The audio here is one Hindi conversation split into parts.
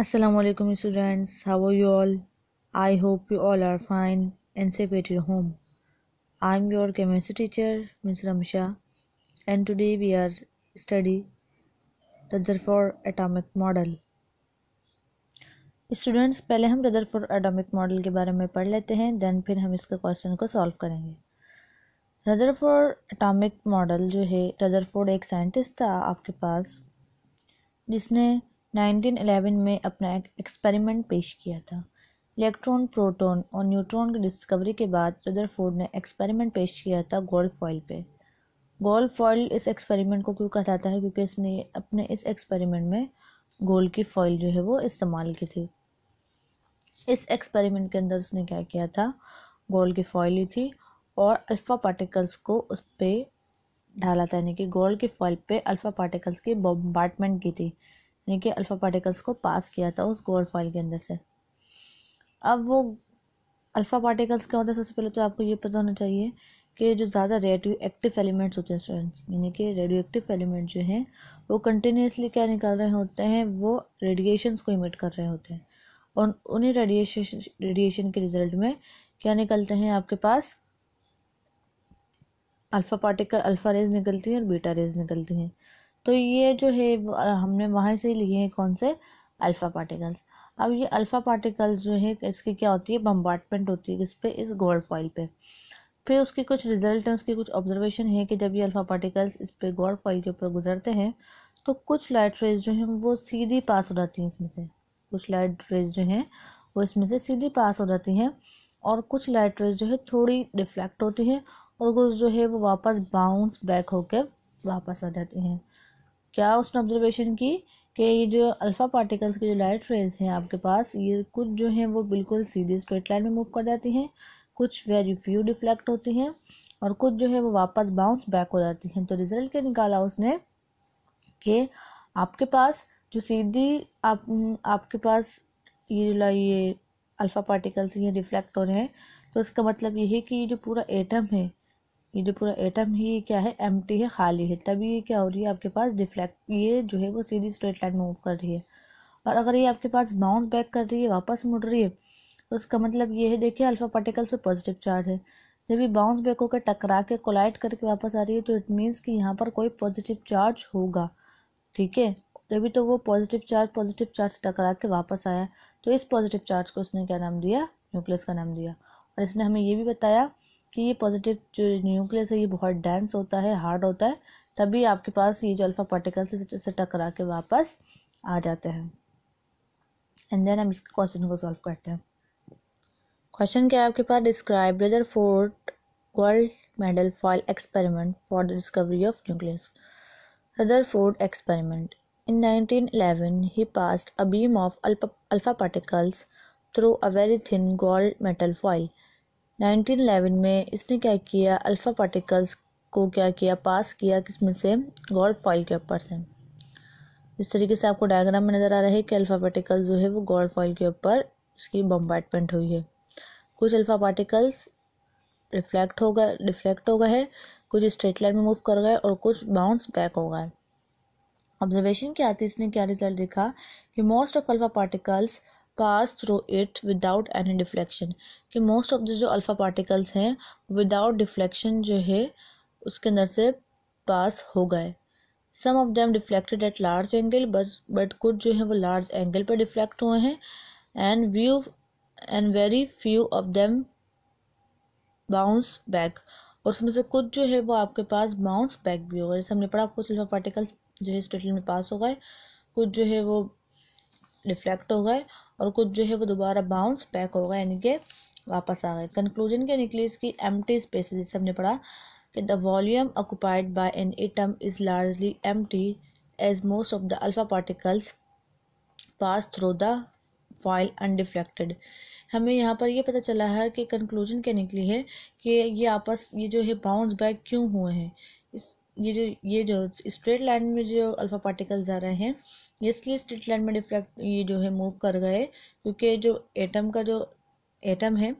Aslam students how you all I hope you all are fine and safe at your home I am your chemistry teacher miss Ramsha and today we are study Rutherford atomic model students पहले हम रदर फॉर एटामिक मॉडल के बारे में पढ़ लेते हैं दैन फिर हम इसके क्वेश्चन को सॉल्व करेंगे रदर फॉर एटामिक मॉडल जो है रदर फोर्ड एक साइंटिस्ट था आपके पास जिसने 1911 में अपना एक एक्सपेरिमेंट पेश किया था इलेक्ट्रॉन प्रोटॉन और न्यूट्रॉन की डिस्कवरी के बाद रदरफोर्ड ने एक्सपेरिमेंट पेश किया था गोल्ड फॉइल पे गोल्ड फॉइल इस एक्सपेरिमेंट को क्यों कहलाता है क्योंकि इसने अपने इस एक्सपेरिमेंट में गोल्ड की फॉइल जो है वो इस्तेमाल की थी इस एक्सपेरिमेंट के अंदर उसने क्या किया था गोल्ड की फॉइल ही थी और अल्फ़ा पार्टिकल्स को उस पर डाला था यानी कि गोल्ड की फॉइल पे अल्फ़ा पार्टिकल्स की बॉम्बार्टमेंट की थी यानी कि अल्फ़ा पार्टिकल्स को पास किया था उस गोल्ड फॉइल के अंदर से अब वो अल्फ़ा पार्टिकल्स क्या होते हैं सबसे पहले तो आपको ये पता होना चाहिए कि जो ज़्यादा रेडियो एक्टिव एलिमेंट्स होते हैं स्टूडेंट्स यानी कि रेडियो एक्टिव एलिमेंट जो हैं वो कंटिन्यूसली क्या निकाल रहे होते हैं वो रेडिएशंस को इमिट कर रहे होते हैं और उन्हीं रेडिएशन रेडिएशन के रिजल्ट में क्या निकलते हैं आपके पास अल्फ़ा पार्टिकल अल्फ़ा रेज निकलती हैं और बीटा रेज निकलती हैं तो ये जो है हमने वहाँ से लिए हैं कौन से अल्फ़ा पार्टिकल्स अब ये अल्फ़ा पार्टिकल्स जो है इसकी क्या होती है बम्बार्टमेंट होती है इस पर इस गोल्ड फॉइल पे फिर उसके कुछ रिजल्ट हैं उसके कुछ ऑब्जर्वेशन है कि जब ये अल्फ़ा पार्टिकल्स इस पर गोल्ड फॉइल के ऊपर गुजरते हैं तो कुछ लाइट रेज जो हैं वो सीधी पास हो जाती हैं इसमें से कुछ लाइट रेज जो हैं वो इसमें से सीधी पास हो जाती हैं और कुछ लाइट रेज जो है थोड़ी डिफ्लेक्ट होती हैं और कुछ जो है वो वापस बाउंस बैक होकर वापस आ जाती हैं क्या उसने ऑब्जर्वेशन की कि ये जो अल्फ़ा पार्टिकल्स की जो लाइट रेज हैं आपके पास ये कुछ जो हैं वो बिल्कुल सीधी स्ट्रेट लाइन में मूव कर जाती हैं कुछ वेरी फ्यू डिफ्लेक्ट होती हैं और कुछ जो है वो वापस बाउंस बैक हो जाती हैं तो रिजल्ट क्या निकाला उसने कि आपके पास जो सीधी आप आपके पास ये जो ये अल्फ़ा पार्टिकल्स ये रिफ्लेक्ट हो रहे हैं तो इसका मतलब यही कि ये जो पूरा एटम है ये जो पूरा एटम ही क्या है एम है खाली है तभी ये क्या हो रही है आपके पास डिफ्लेक्ट ये जो है वो सीधी स्ट्रेट लाइन मूव कर रही है और अगर ये आपके पास बाउंस बैक कर रही है वापस मुड़ रही है तो उसका मतलब ये है देखिए अल्फा पार्टिकल्स पे पॉजिटिव चार्ज है जब ये बाउंस बैक होकर टकरा के कोलाइट करके वापस आ रही है तो इट मीन्स कि यहाँ पर कोई पॉजिटिव चार्ज होगा ठीक है तभी तो वो पॉजिटिव चार्ज पॉजिटिव चार्ज टकरा के वापस आया तो इस पॉजिटिव चार्ज को उसने क्या नाम दिया न्यूक्लियस का नाम दिया और इसने हमें ये भी बताया कि ये पॉजिटिव जो न्यूक्लियस है ये बहुत डेंस होता है हार्ड होता है तभी आपके पास ये जो अल्फ़ा पार्टिकल्स से टकरा के वापस आ जाते हैं एंड देन हम इस क्वेश्चन को सॉल्व करते हैं क्वेश्चन क्या है आपके पास describe Rutherford world medal fall experiment for the discovery of nucleus Rutherford experiment in 1911, he passed a beam of alpha particles through a very thin gold gold foil 1911 में इसने क्या किया अल्फ़ा पार्टिकल्स को क्या किया पास किया किसमें से गॉड फॉइल के ऊपर से इस तरीके से आपको डायग्राम में नज़र आ रहा है कि अल्फ़ा पार्टिकल्स जो है वो गॉड फॉइल के ऊपर उसकी बम्बार्टमेंट हुई है कुछ अल्फ़ा पार्टिकल्स रिफ्लेक्ट हो गए रिफ्लेक्ट हो गए हैं कुछ स्ट्रेट लाइन में मूव कर गए और कुछ बाउंस बैक हो गए ऑब्जर्वेशन के आती इसने क्या रिजल्ट दिखा कि most of alpha particles pass through it without any deflection कि मोस्ट ऑफ द जो अल्फ़ा पार्टिकल्स हैं विदाउट डिफ्लेक्शन जो है उसके अंदर से पास हो गए some of them deflected at large angle बस बट कुछ जो है वो लार्ज एंगल पर डिफ्लेक्ट हुए हैं and view and very few of them bounce back और उसमें से कुछ जो है वो आपके पास बाउंस बैक भी होगा जैसे हमने पढ़ा कुछ अल्फ़ा पार्टिकल्स जो है स्टेटल में पास हो गए कुछ जो है वो डिफ्लेक्ट हो गए और कुछ जो है वो दोबारा बाउंस बैक हो गए यानी कि वापस आ गए कंक्लूजन क्या निकली इसकी एम टी स्पेस जिससे हमने पढ़ा कि the volume occupied by an atom is largely empty as most of the alpha particles pass through the foil undeflected हमें यहाँ पर ये पता चला है कि कंक्लूजन क्या निकली है कि ये आपस ये जो है बाउंस बैक क्यों हुए हैं ये जो ये जो स्ट्रेट लाइन में जो अल्फ़ा पार्टिकल्स आ रहे हैं ये इसलिए स्ट्रेट लाइन में डिफ्रैक्ट ये जो है मूव कर गए क्योंकि जो एटम का जो एटम है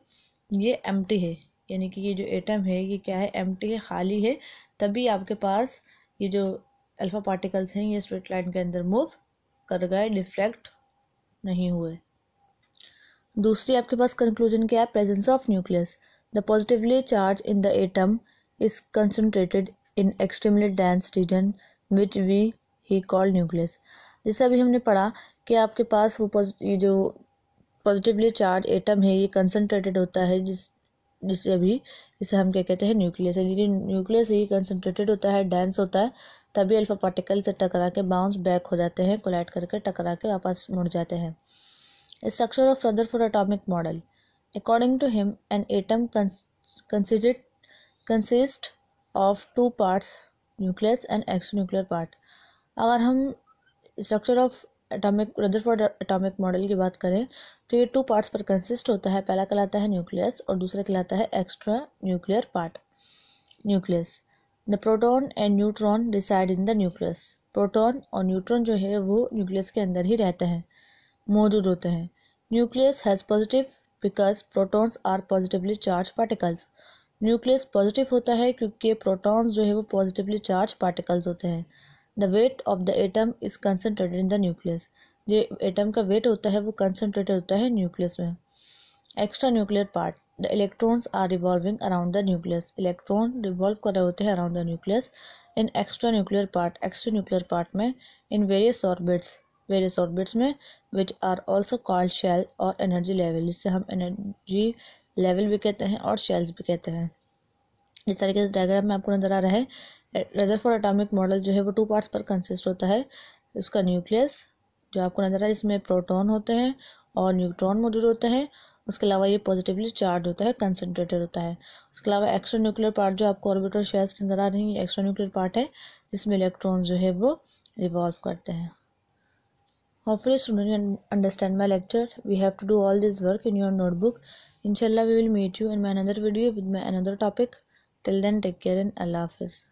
ये एम है यानी कि ये जो एटम है ये क्या है एम है खाली है तभी आपके पास ये जो अल्फ़ा पार्टिकल्स हैं ये स्ट्रेट लाइन के अंदर मूव कर गए डिफ्रैक्ट नहीं हुए दूसरी आपके पास कंक्लूजन क्या है presence of nucleus the positively charge in the atom is concentrated in extremely dense region which we he call nucleus जैसे अभी हमने पढ़ा कि आपके पास वो ये जो पॉजिटिवली चार्ज एटम है ये कंसनट्रेटेड होता है जिस जिसे अभी इसे हम क्या कहते हैं न्यूक्लियस है लेकिन न्यूक्लियस ही कंसनट्रेटेड होता है डेंस होता है तभी अल्फा पार्टिकल से टकरा के बाउंस बैक हो जाते हैं कोलाइट करके टकरा के वापस मुड़ जाते हैं structure of Rutherford atomic model according to him an atom considered consist of two parts nucleus and extra nuclear part अगर हम structure of atomic Rutherford atomic model की बात करें तो ये टू पार्ट्स पर कंसिस्ट होता है पहला कहलाता है न्यूक्लियस और दूसरा कहलाता है extra nuclear part nucleus the proton and neutron reside in the nucleus proton और न्यूट्रॉन जो है वो न्यूक्लियस के अंदर ही रहते हैं मौजूद होते हैं nucleus has positive because protons are positively charge particles nucleus positive होता है क्योंकि प्रोटॉन्स जो है वो पॉजिटिवली चार्ज पार्टिकल्स होते हैं the weight of the atom is concentrated in the nucleus जो एटम का वेट होता है वो कंसनट्रेटेड होता है न्यूक्लियस में extra nuclear part the electrons are revolving around the nucleus electron revolve कर रहे होते हैं around the nucleus in extra nuclear part extra nuclear part में in various orbits various orbits में which are also called shell और एनर्जी लेवल जिससे हम एनर्जी लेवल भी कहते हैं और शेल्स भी कहते हैं इस तरीके से डायग्राम में आपको नज़र आ रहा है लेदर फॉर अटामिक मॉडल जो है वो टू पार्ट्स पर कंसिस्ट होता है उसका न्यूक्लियस जो आपको नज़र आ रहा है इसमें प्रोटॉन होते हैं और न्यूट्रॉन मौजूद होते हैं उसके अलावा ये पॉजिटिवली चार्ज होता है कंसनट्रेटेड होता है उसके अलावा एक्स्ट्रा न्यूक्लियर पार्ट जो आपको ऑर्बिटल शेल्स नज़र आ रही है एक्स्ट्रा न्यूक्लियर पार्ट है जिसमें इलेक्ट्रॉन जो है वो रिवॉल्व करते हैं Hopefully, students can understand my lecture. We have to do all this work in your Inshallah, we will meet you in my another video with my another topic. Till then, take care and Allah Hafiz.